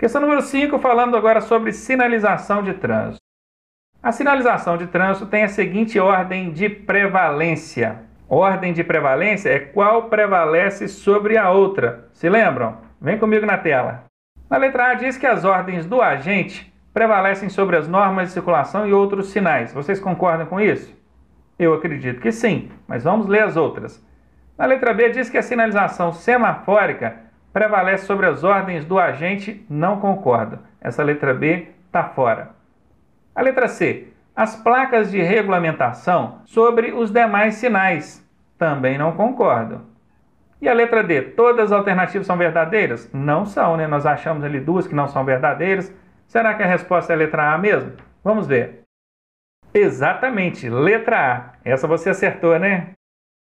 Questão número 5, falando agora sobre sinalização de trânsito. A sinalização de trânsito tem a seguinte ordem de prevalência. Ordem de prevalência é qual prevalece sobre a outra. Se lembram? Vem comigo na tela. Na letra A diz que as ordens do agente prevalecem sobre as normas de circulação e outros sinais. Vocês concordam com isso? Eu acredito que sim, mas vamos ler as outras. Na letra B diz que a sinalização semafórica prevalece sobre as ordens do agente não concordo. Essa letra B está fora. A letra C. As placas de regulamentação sobre os demais sinais também não concordo. E a letra D. Todas as alternativas são verdadeiras? Não são, né? Nós achamos ali duas que não são verdadeiras. Será que a resposta é a letra A mesmo? Vamos ver. Exatamente, letra A. Essa você acertou, né?